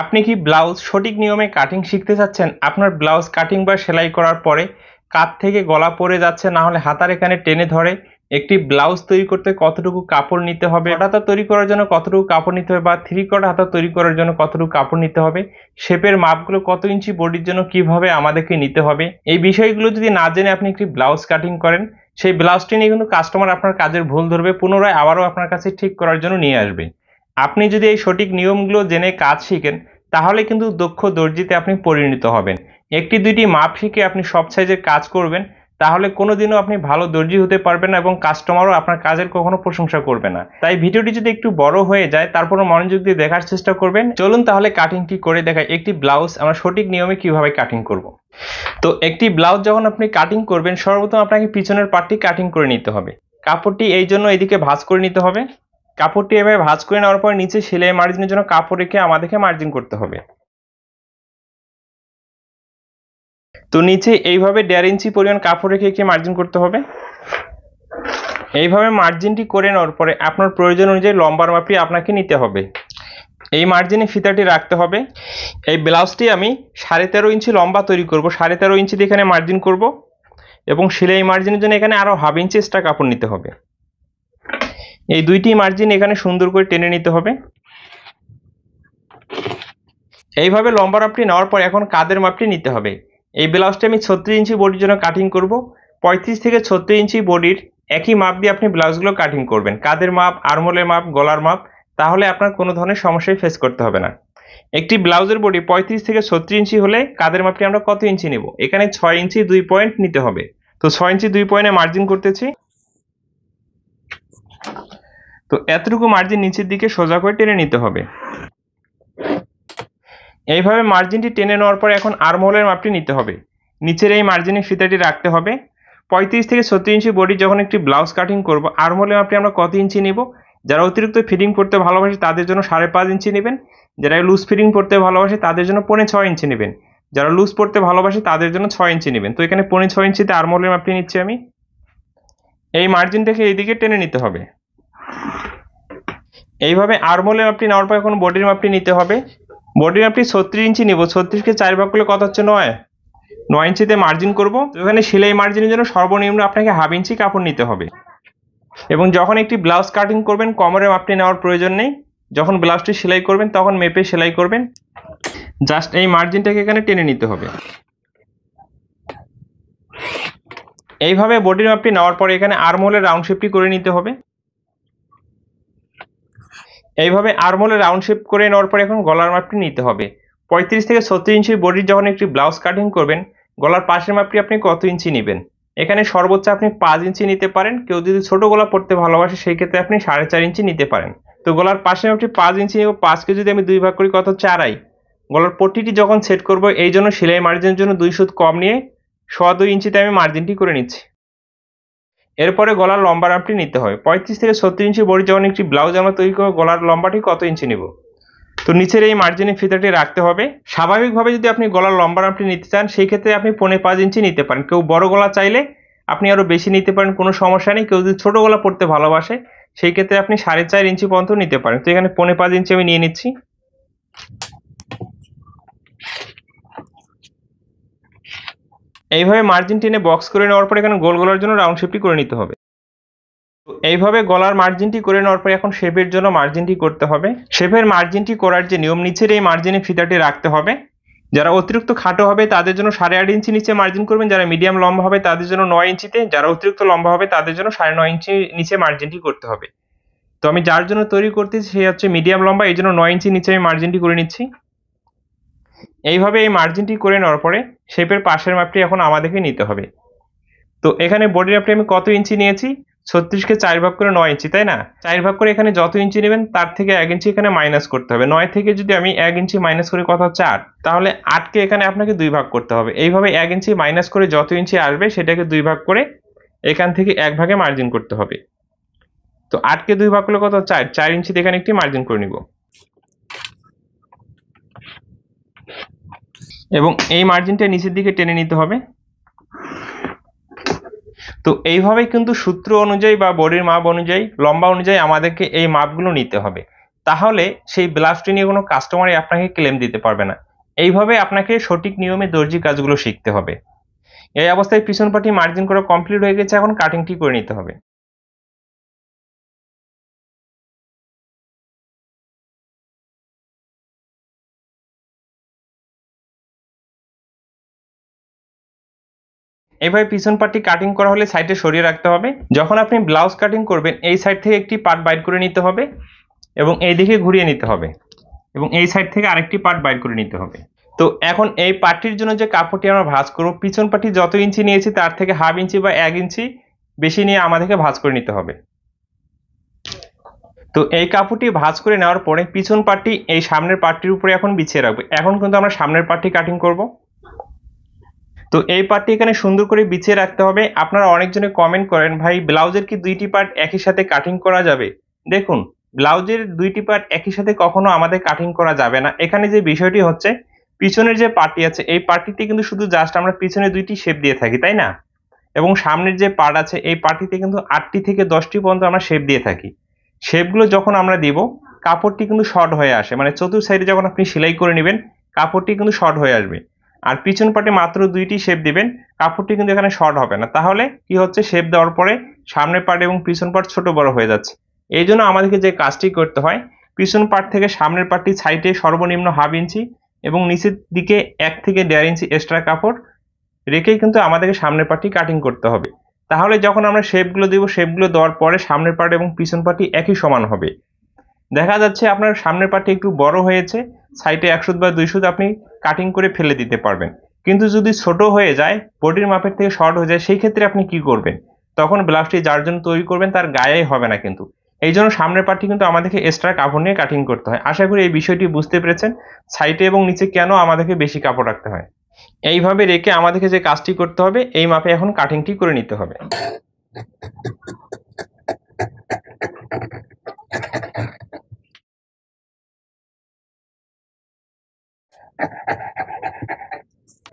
আপনি কি ব্লাউজ সঠিক নিয়মে কাটিং শিখতে চাচ্ছেন আপনার ব্লাউজ কাটিং বা সেলাই করার পরে কাত থেকে গলা পড়ে যাচ্ছে না হলে হাতার এখানে টেনে ধরে একটি ব্লাউজ তৈরি করতে কতটুকু কাপড় নিতে হবে হাতা তৈরি করার জন্য কতটুকু কাপড় নিতে হবে বা থ্রি কট হাতা তৈরি করার জন্য কতটুকু কাপড় নিতে হবে শেপের মাপগুলো কত ইঞ্চি বডির জন্য কিভাবে আমাদেরকে নিতে হবে এই বিষয়গুলো যদি না জেনে আপনি একটি ব্লাউজ কাটিং করেন সেই ব্লাউজটি নিয়ে কিন্তু কাস্টমার আপনার কাজের ভুল ধরবে পুনরায় আবারও আপনার কাছে ঠিক করার জন্য নিয়ে আসবে আপনি যদি এই সঠিক নিয়মগুলো জেনে কাজ শিখেন তাহলে কিন্তু দক্ষ দর্জিতে আপনি পরিণত হবেন একটি দুইটি মাপ শিখে আপনি সব সাইজের কাজ করবেন তাহলে কোনোদিনও আপনি ভালো দর্জি হতে পারবেন না এবং কাস্টমারও আপনার কাজের কখনো প্রশংসা করবে না তাই ভিডিওটি যদি একটু বড় হয়ে যায় তারপরও মনোযোগ দিয়ে দেখার চেষ্টা করবেন চলুন তাহলে কাটিংটি করে দেখা একটি ব্লাউজ আমরা সঠিক নিয়মে কিভাবে কাটিং করব। তো একটি ব্লাউজ যখন আপনি কাটিং করবেন সর্বপ্রথম আপনাকে পিছনের পার্টটি কাটিং করে নিতে হবে কাপড়টি এই জন্য এদিকে ভাঁজ করে নিতে হবে কাপড়টি এভাবে ভাঁজ করে নেওয়ার পর নিচে সেলাই মার্জিনের জন্য কাপড় রেখে আমাদেরকে মার্জিন করতে হবে তো নিচে এইভাবে দেড় ইঞ্চি পরিমাণ কাপড় রেখে একে মার্জিন করতে হবে এইভাবে মার্জিনটি করে নেওয়ার পরে আপনার প্রয়োজন অনুযায়ী লম্বার মাপটি আপনাকে নিতে হবে এই মার্জিনে ফিতাটি রাখতে হবে এই ব্লাউজটি আমি সাড়ে তেরো ইঞ্চি লম্বা তৈরি করব সাড়ে তেরো দিয়ে এখানে মার্জিন করব এবং সেলাই মার্জিনের জন্য এখানে আরও হাফ ইঞ্চি এক্সট্রা কাপড় নিতে হবে এই দুইটি মার্জিন এখানে সুন্দর করে টেনে নিতে হবে এইভাবে লম্বা মাপটি নেওয়ার পর এখন কাদের মাপটি নিতে হবে এই ব্লাউজটি আমি ছত্রিশ ইঞ্চি বডির জন্য কাটিং করব পঁয়ত্রিশ থেকে ছত্রিশ ইঞ্চি বডির একই মাপ দিয়ে আপনি ব্লাউজগুলো কাটিং করবেন কাদের মাপ আরমোলের মাপ গলার মাপ তাহলে আপনার কোনো ধরনের সমস্যায় ফেস করতে হবে না একটি ব্লাউজের বডি পঁয়ত্রিশ থেকে ছত্রিশ ইঞ্চি হলে কাদের মাপটি আমরা কত ইঞ্চি নেব এখানে ছয় ইঞ্চি দুই পয়েন্ট নিতে হবে তো ছয় ইঞ্চি দুই পয়েন্টে মার্জিন করতেছি তো এতটুকু মার্জিন নিচের দিকে সোজা করে টেনে নিতে হবে এইভাবে মার্জিনটি টেনে নেওয়ার পর এখন আর্মহোলের মাপটি নিতে হবে নিচের এই মার্জিনের ফিতাটি রাখতে হবে পঁয়ত্রিশ থেকে সত্তর ইঞ্চি বডি যখন একটি ব্লাউজ কাটিং করব আর্মহোলের মাপটি আমরা কত ইঞ্চি নেব যারা অতিরিক্ত ফিটিং করতে ভালোবাসে তাদের জন্য সাড়ে পাঁচ ইঞ্চি নেবেন যারা লুজ ফিটিং করতে ভালোবাসে তাদের জন্য পৌনে ছয় ইঞ্চি নেবেন যারা লুজ পড়তে ভালোবাসে তাদের জন্য ছয় ইঞ্চি নেবেন তো এখানে পৌনে ছয় ইঞ্চিতে আর্মহোলের মাপটি নিচ্ছি আমি এই মার্জিনটাকে এইদিকে টেনে নিতে হবে এইভাবে আরমোলের মাপটি নেওয়ার পর এখন বডির মাপটি নিতে হবে বডির মাপটি ছত্রিশ ইঞ্চি নিব ছত্রিশকে চার ভাগ করলে কত হচ্ছে নয় নয় ইঞ্চিতে মার্জিন করব এখানে সেলাই মার্জিনের জন্য সর্বনিম্ন আপনাকে হাফ ইঞ্চি কাপড় নিতে হবে এবং যখন একটি ব্লাউজ কাটিং করবেন কমরের মাপটি নেওয়ার প্রয়োজন নেই যখন ব্লাউজটি সেলাই করবেন তখন মেপে সেলাই করবেন জাস্ট এই মার্জিনটাকে এখানে টেনে নিতে হবে এইভাবে বডির মাপটি নেওয়ার পরে এখানে আর্মহোলের রাউন্ড শেপটি করে নিতে হবে এইভাবে আরমোলে রাউন্ড শেপ করে নেওয়ার পর এখন গলার মাপটি নিতে হবে পঁয়ত্রিশ থেকে সত্তর ইঞ্চি বডির যখন একটি ব্লাউজ কাটিং করবেন গলার পাশের মাপটি আপনি কত ইঞ্চি নেবেন এখানে সর্বোচ্চ আপনি পাঁচ ইঞ্চি নিতে পারেন কেউ যদি ছোট গলা পড়তে ভালোবাসে সেই ক্ষেত্রে আপনি সাড়ে চার ইঞ্চি নিতে পারেন তো গলার পাশে মাপটি পাঁচ ইঞ্চি নেব পাঁচকে যদি আমি দুই ভাগ করি কত চারাই গলার পট্টিটি যখন সেট করব এই জন্য সেলাই মার্জিনের জন্য দুই সুদ কম নিয়ে সোয়া দুই ইঞ্চিতে আমি মার্জিনটি করে নিচ্ছি এরপরে গলার লম্বা নাপটি নিতে হবে পঁয়ত্রিশ থেকে সত্তর ইঞ্চি বড়ি যেমন একটি ব্লাউজ আমরা তৈরি করবো গলার লম্বাটি কত ইঞ্চি নেব তো নিচের এই মার্জিনের ফিতাটি রাখতে হবে স্বাভাবিকভাবে যদি আপনি গলার লম্বা নাপটি নিতে চান সেই ক্ষেত্রে আপনি পৌনে পাঁচ ইঞ্চি নিতে পারেন কেউ বড় গলা চাইলে আপনি আরও বেশি নিতে পারেন কোনো সমস্যা নেই কেউ যদি ছোটো গলা পড়তে ভালোবাসে সেই ক্ষেত্রে আপনি সাড়ে চার ইঞ্চি পর্যন্ত নিতে পারেন তো এখানে পৌনে পাঁচ ইঞ্চি আমি নিয়ে নিচ্ছি এইভাবে মার্জিন টেনে বক্স করে নেওয়ার পর এখানে গোল গলার জন্য রাউন্ড শেপটি করে নিতে হবে এইভাবে গলার মার্জিনটি করে নেওয়ার পর এখন শেপের জন্য মার্জিনটি করতে হবে শেপের মার্জিনটি করার যে নিয়ম নিচের এই মার্জিনে ফিতাটি রাখতে হবে যারা অতিরিক্ত খাটো হবে তাদের জন্য সাড়ে আট ইঞ্চি নিচে মার্জিন করবেন যারা মিডিয়াম লম্বা হবে তাদের জন্য নয় ইঞ্চিতে যারা অতিরিক্ত লম্বা হবে তাদের জন্য সাড়ে নয় ইঞ্চি নিচে মার্জিনটি করতে হবে তো আমি যার জন্য তৈরি করতেছি সে হচ্ছে মিডিয়াম লম্বা এই জন্য নয় ইঞ্চি নিচে আমি মার্জিনটি করে নিচ্ছি এইভাবে এই মার্জিনটি করে নেওয়ার পরে শেপের পাশের মাপটি এখন আমাদেরকে নিতে হবে তো এখানে বডি মাপটি আমি কত ইঞ্চি নিয়েছি ছত্রিশকে চার ভাগ করে নয় ইঞ্চি তাই না চার ভাগ করে এখানে যত ইঞ্চি নেবেন তার থেকে এক ইঞ্চি এখানে মাইনাস করতে হবে নয় থেকে যদি আমি এক ইঞ্চি মাইনাস করি কথা হচ্ছে আট তাহলে আটকে এখানে আপনাকে দুই ভাগ করতে হবে এইভাবে এক ইঞ্চি মাইনাস করে যত ইঞ্চি আসবে সেটাকে দুই ভাগ করে এখান থেকে এক ভাগে মার্জিন করতে হবে তো আটকে দুই ভাগ করলে কত চার চার ইঞ্চিতে এখানে একটি মার্জিন করে নিব এবং এই মার্জিনটা নিচের দিকে টেনে নিতে হবে তো এইভাবে কিন্তু সূত্র অনুযায়ী বা বডির মাপ অনুযায়ী লম্বা অনুযায়ী আমাদেরকে এই মাপগুলো নিতে হবে তাহলে সেই ব্লাউজটি নিয়ে কোনো কাস্টমারই আপনাকে ক্লেম দিতে পারবে না এইভাবে আপনাকে সঠিক নিয়মে দর্জি কাজগুলো শিখতে হবে এই অবস্থায় পিছন পাটি মার্জিন করা কমপ্লিট হয়ে গেছে এখন কাটিংটি করে নিতে হবে এভাবে পিছন পার্টটি কাটিং করা হলে সাইডে সরিয়ে রাখতে হবে যখন আপনি ব্লাউজ কাটিং করবেন এই সাইড থেকে একটি পার্ট বাইট করে নিতে হবে এবং এই দিকে ঘুরিয়ে নিতে হবে এবং এই সাইড থেকে আরেকটি পার্ট বাইট করে নিতে হবে তো এখন এই পার্টির জন্য যে কাপড়টি আমরা ভাঁজ করব পিছন পার্টি যত ইঞ্চি নিয়েছি তার থেকে হাফ ইঞ্চি বা এক ইঞ্চি বেশি নিয়ে আমাদেরকে ভাঁজ করে নিতে হবে তো এই কাপড়টি ভাঁজ করে নেওয়ার পরে পিছন পার্টটি এই সামনের পাটটির উপরে এখন বিছিয়ে রাখবো এখন কিন্তু আমরা সামনের পার্টটি কাটিং করব তো এই পার্টটি এখানে সুন্দর করে বিছিয়ে রাখতে হবে আপনারা অনেকজনে কমেন্ট করেন ভাই ব্লাউজের কি দুইটি পার্ট একই সাথে কাটিং করা যাবে দেখুন ব্লাউজের দুইটি পার্ট একই সাথে কখনো আমাদের কাটিং করা যাবে না এখানে যে বিষয়টি হচ্ছে পিছনের যে পার্টি আছে এই পার্টিতে কিন্তু শুধু জাস্ট আমরা পিছনে দুইটি শেপ দিয়ে থাকি তাই না এবং সামনের যে পার্ট আছে এই পার্টিতে কিন্তু আটটি থেকে দশটি পর্যন্ত আমরা শেপ দিয়ে থাকি শেপগুলো যখন আমরা দিব কাপড়টি কিন্তু শর্ট হয়ে আসে মানে চতুর্থ সাইডে যখন আপনি সেলাই করে নেবেন কাপড়টি কিন্তু শর্ট হয়ে আসবে আর পিছন পাটে মাত্র দুইটি শেপ দিবেন কাপড়টি কিন্তু এখানে শর্ট হবে না তাহলে কি হচ্ছে শেপ দেওয়ার পরে সামনের পাট এবং পিছন পাট ছোট বড় হয়ে যাচ্ছে এই জন্য আমাদেরকে যে কাজটি করতে হয় পিছন পাট থেকে সামনের পাটটি সাইডে সর্বনিম্ন হাফ ইঞ্চি এবং নিচের দিকে এক থেকে দেড় ইঞ্চি এক্সট্রা কাপড় রেখেই কিন্তু আমাদেরকে সামনের পাটটি কাটিং করতে হবে তাহলে যখন আমরা শেপগুলো দেবো শেপগুলো দেওয়ার পরে সামনের পাট এবং পিছন পাটি একই সমান হবে দেখা যাচ্ছে আপনার সামনের পাটটি একটু বড় হয়েছে সাইটে একশো বা দুইশো আপনি কাটিং করে ফেলে দিতে পারবেন কিন্তু যদি ছোট হয়ে যায় বডির মাপের থেকে শর্ট হয়ে যায় সেই ক্ষেত্রে আপনি কি করবেন তখন ব্লাউজটি যার জন্য তৈরি করবেন তার গায়ে হবে না কিন্তু এই জন্য সামনের পার্টটি কিন্তু আমাদেরকে এক্সট্রা কাপড় নিয়ে কাটিং করতে হয় আশা করি এই বিষয়টি বুঝতে পেরেছেন সাইডে এবং নিচে কেন আমাদেরকে বেশি কাপড় রাখতে হয় এইভাবে রেখে আমাদেরকে যে কাজটি করতে হবে এই মাপে এখন কাটিংটি করে নিতে হবে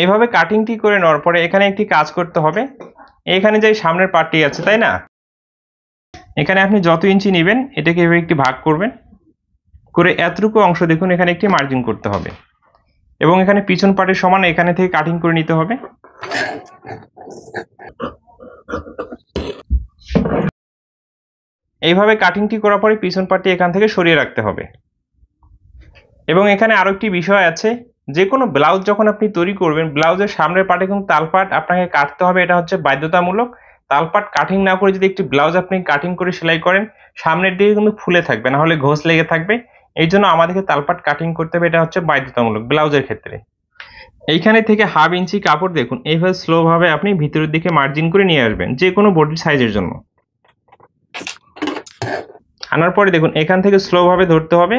এইভাবে কাটিংটি করে নেওয়ার পরে এখানে একটি কাজ করতে হবে এখানে যে সামনের পার্টটি আছে তাই না এখানে আপনি যত ইঞ্চি নেবেন এটাকে এভাবে একটি ভাগ করবেন করে এতটুকু অংশ দেখুন এখানে একটি মার্জিন করতে হবে এবং এখানে পিছন পার্টের সমান এখানে থেকে কাটিং করে নিতে হবে এইভাবে কাটিংটি করার পরে পিছন পার্টটি এখান থেকে সরিয়ে রাখতে হবে এবং এখানে আরও একটি বিষয় আছে যে কোনো ব্লাউজ যখন আপনি তৈরি করবেন ব্লাউজের সামনের পাটে কিন্তু তালপাট আপনাকে কাটতে হবে এটা হচ্ছে বাধ্যতামূলক তালপাট কাটিং না করে যদি একটি ব্লাউজ আপনি কাটিং করে সেলাই করেন সামনের দিকে কিন্তু ফুলে থাকবে না হলে ঘোষ লেগে থাকবে এই জন্য আমাদেরকে তালপাট কাটিং করতে হবে এটা হচ্ছে বাধ্যতামূলক ব্লাউজের ক্ষেত্রে এইখানে থেকে হাফ ইঞ্চি কাপড় দেখুন এইভাবে স্লোভাবে আপনি ভিতরের দিকে মার্জিন করে নিয়ে আসবেন যে কোনো বডির সাইজের জন্য আনার পরে দেখুন এখান থেকে স্লোভাবে ধরতে হবে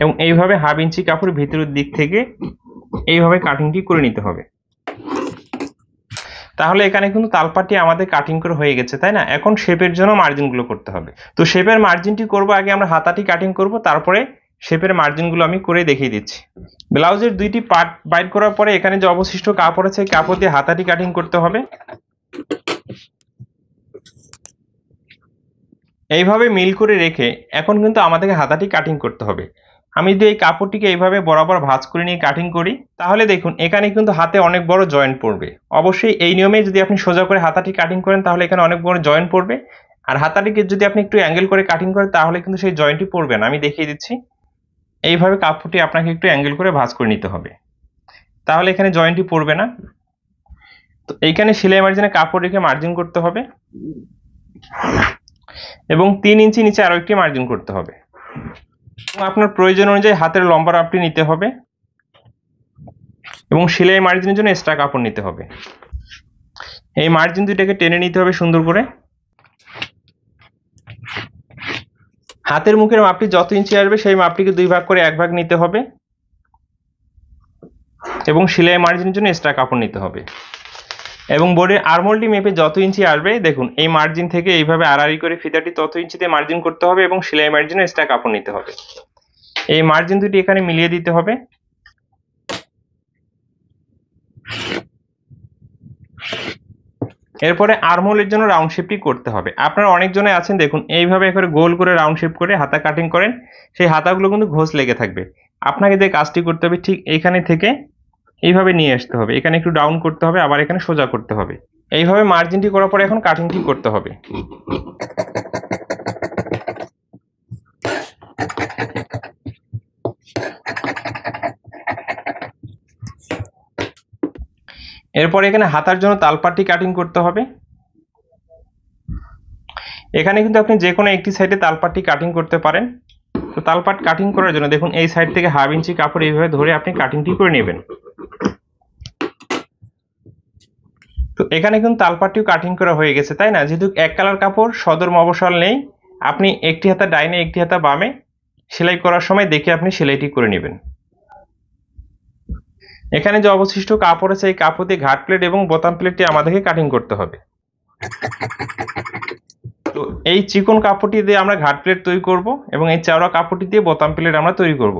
এবং এইভাবে হাফ ইঞ্চি কাপড় ভিতরের দিক থেকে এইভাবে কাটিংটি করে নিতে হবে তাহলে এখানে কিন্তু তালপাটি আমাদের কাটিং করে হয়ে গেছে তাই না এখন শেপের জন্য মার্জিনগুলো করতে হবে তো শেপের মার্জিনটি করব আগে আমরা হাতাটি কাটিং করব তারপরে শেপের মার্জিনগুলো আমি করে দেখিয়ে দিচ্ছি ব্লাউজের দুইটি পার্ট বাইট করার পরে এখানে যে অবশিষ্ট কাপড় আছে কাপড় দিয়ে হাতাটি কাটিং করতে হবে এইভাবে মিল করে রেখে এখন কিন্তু আমাদেরকে হাতাটি কাটিং করতে হবে আমি যদি এই কাপড়টিকে এইভাবে বরাবর ভাঁজ করে নিয়ে কাটিং করি তাহলে দেখুন এখানে কিন্তু হাতে অনেক বড় জয়েন্ট পড়বে অবশ্যই এই নিয়মে যদি আপনি সোজা করে হাতাটি কাটিং করেন তাহলে এখানে অনেক বড় জয়েন্ট পড়বে আর হাতাটিকে যদি আপনি একটু অ্যাঙ্গেল করে কাটিং করেন তাহলে কিন্তু সেই জয়েন্টটি পড়বে না আমি দেখিয়ে দিচ্ছি এইভাবে কাপড়টি আপনাকে একটু অ্যাঙ্গেল করে ভাঁজ করে নিতে হবে তাহলে এখানে জয়েন্টটি পড়বে না তো এইখানে সেলাই মার্জিনে কাপড় রেখে মার্জিন করতে হবে এবং তিন ইঞ্চি নিচে আরও একটি মার্জিন করতে হবে আপনার প্রয়োজন অনুযায়ী হাতের লম্বা রাফটি নিতে হবে এবং সেলাই মার্জিনের জন্য এক্সট্রা কাপড় নিতে হবে এই মার্জিন দুইটাকে টেনে নিতে হবে সুন্দর করে হাতের মুখের মাপটি যত ইঞ্চি আসবে সেই মাপটিকে দুই ভাগ করে এক ভাগ নিতে হবে এবং সেলাই মার্জিনের জন্য এক্সট্রা কাপড় নিতে হবে এবং বোর্ডের আরমোলটি মেপে যত ইঞ্চি আসবে দেখুন এই মার্জিন থেকে এইভাবে আড়াআড়ি করে ফিতাটি তত ইঞ্চিতে মার্জিন করতে হবে এবং সেলাই মার্জিনের এক্সট্রা কাপড় নিতে হবে এই মার্জিন দুটি এখানে মিলিয়ে দিতে হবে এরপরে আর্মহোলের জন্য রাউন্ড শেপটি করতে হবে আপনারা অনেকজনে আছেন দেখুন এইভাবে একবারে গোল করে রাউন্ড শেপ করে হাতা কাটিং করেন সেই হাতাগুলো কিন্তু ঘোষ লেগে থাকবে আপনাকে যে কাজটি করতে হবে ঠিক এখানে থেকে এইভাবে নিয়ে আসতে হবে এখানে একটু ডাউন করতে হবে আবার এখানে সোজা করতে হবে এইভাবে মার্জিনটি করার পরে এখন কাটিংটি করতে হবে এরপর এখানে হাতার জন্য তালপাটি কাটিং করতে হবে এখানে কিন্তু আপনি যে কোনো একটি সাইডে তালপাটটি কাটিং করতে পারেন তো তালপাট কাটিং করার জন্য দেখুন এই সাইড থেকে হাফ ইঞ্চি কাপড় এইভাবে ধরে আপনি কাটিংটি করে নেবেন তো এখানে কিন্তু তালপাটটিও কাটিং করা হয়ে গেছে তাই না যেহেতু এক কালার কাপড় সদর মবসল নেই আপনি একটি হাতা ডাইনে একটি হাতা বামে সেলাই করার সময় দেখে আপনি সেলাইটি করে নেবেন এখানে যে অবশিষ্ট কাপড় আছে এই কাপড় দিয়ে ঘাট প্লেট এবং বোতাম প্লেটটি আমাদেরকে কাটিং করতে হবে তো এই চিকন কাপড়টি দিয়ে আমরা ঘাট প্লেট তৈরি করব এবং এই চাওড়া কাপড়টি দিয়ে বোতাম প্লেট আমরা তৈরি করব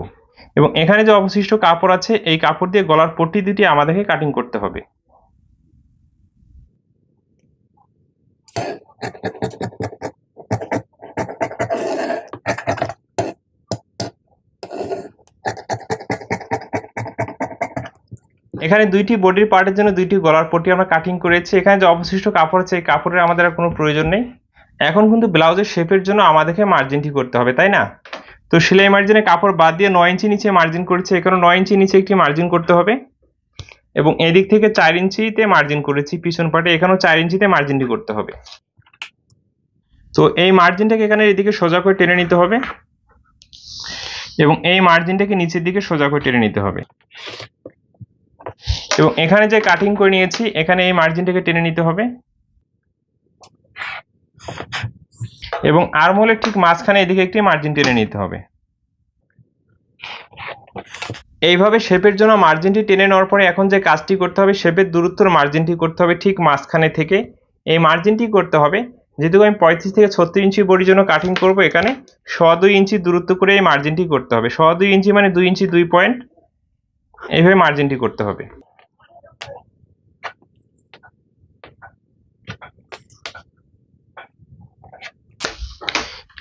এবং এখানে যে অবশিষ্ট কাপড় আছে এই কাপড় দিয়ে গলার পট্টি দুটি আমাদেরকে কাটিং করতে হবে এখানে দুইটি বডির পার্টের জন্য দুইটি গলার পটি আমরা কাটিং করেছি এখানে যে অবশিষ্ট কাপড় আছে এই কাপড়ের আমাদের আর কোনো প্রয়োজন নেই এখন কিন্তু ব্লাউজের শেপের জন্য আমাদেরকে মার্জিনটি করতে হবে তাই না তো সেলাই মার্জিনে কাপড় বাদ দিয়ে নয় ইঞ্চি নিচে মার্জিন করেছি এখানে নয় ইঞ্চি নিচে একটি মার্জিন করতে হবে এবং এদিক থেকে চার ইঞ্চিতে মার্জিন করেছি পিছন পাটে এখানেও চার ইঞ্চিতে মার্জিনটি করতে হবে তো এই মার্জিনটাকে এখানে এদিকে সোজা করে টেনে নিতে হবে এবং এই মার্জিনটাকে নিচের দিকে সোজা করে টেনে নিতে হবে এবং এখানে যে কাটিং করে নিয়েছি এখানে এই মার্জিনটাকে টেনে নিতে হবে এবং আর্মহোলের ঠিক মাঝখানে এদিকে একটি মার্জিন টেনে নিতে হবে এইভাবে শেপের জন্য মার্জিনটি টেনে নেওয়ার পরে এখন যে কাজটি করতে হবে শেপের দূরত্বর মার্জিনটি করতে হবে ঠিক মাঝখানে থেকে এই মার্জিনটি করতে হবে যেহেতু আমি পঁয়ত্রিশ থেকে ছত্রিশ ইঞ্চি বড়ির জন্য কাটিং করব এখানে শ দুই ইঞ্চি দূরত্ব করে এই মার্জিনটি করতে হবে শ দুই ইঞ্চি মানে দুই ইঞ্চি দুই পয়েন্ট এইভাবে মার্জিনটি করতে হবে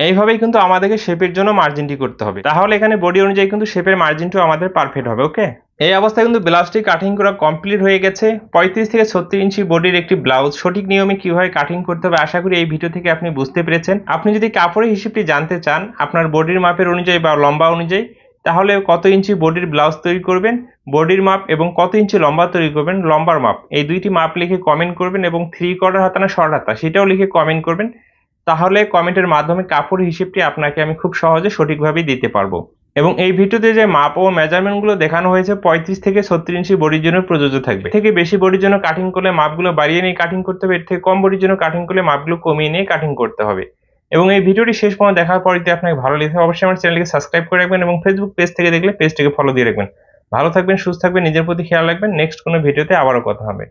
এইভাবেই কিন্তু আমাদেরকে শেপের জন্য মার্জিনটি করতে হবে তাহলে এখানে বডি অনুযায়ী কিন্তু শেপের মার্জিনটিও আমাদের পারফেক্ট হবে ওকে এই অবস্থায় কিন্তু ব্লাউজটি কাটিং করা কমপ্লিট হয়ে গেছে পঁয়ত্রিশ থেকে ছত্রিশ ইঞ্চি বডির একটি ব্লাউজ সঠিক নিয়মে কিভাবে কাটিং করতে হবে আশা করি এই ভিডিও থেকে আপনি বুঝতে পেরেছেন আপনি যদি কাপড়ের হিসেবটি জানতে চান আপনার বডির মাপের অনুযায়ী বা লম্বা অনুযায়ী তাহলে কত ইঞ্চি বডির ব্লাউজ তৈরি করবেন বডির মাপ এবং কত ইঞ্চি লম্বা তৈরি করবেন লম্বার মাপ এই দুইটি মাপ লিখে কমেন্ট করবেন এবং থ্রি কোয়ার্টার হাতা না শর্ট হাতা সেটাও লিখে কমেন্ট করবেন তাহলে কমেন্টের মাধ্যমে কাপড় হিসেবটি আপনাকে আমি খুব সহজে সঠিকভাবেই দিতে পারবো এবং এই ভিডিওতে যে মাপ ও মেজারমেন্টগুলো দেখানো হয়েছে পঁয়ত্রিশ থেকে সত্তর ইঞ্চি বডির জন্য প্রযোজ্য থাকবে থেকে বেশি বডির জন্য কাটিং করলে মাপগুলো বাড়িয়ে নিয়ে কাটিং করতে হবে এর থেকে কম বডির জন্য কাটিং করলে মাপগুলো কমিয়ে নিয়ে কাটিং করতে হবে এবং এই ভিডিওটি শেষ পর্যন্ত দেখার পর যদি আপনাকে ভালো লেগে অবশ্যই আমার চ্যানেলকে সাবস্ক্রাইব করে রাখবেন এবং ফেসবুক পেজ থেকে দেখলে পেজটিকে ফলো দিয়ে রাখবেন ভালো থাকবেন সুস্থ থাকবেন নিজের প্রতি খেয়াল রাখবেন নেক্সট কোনো ভিডিওতে আবারও কথা হবে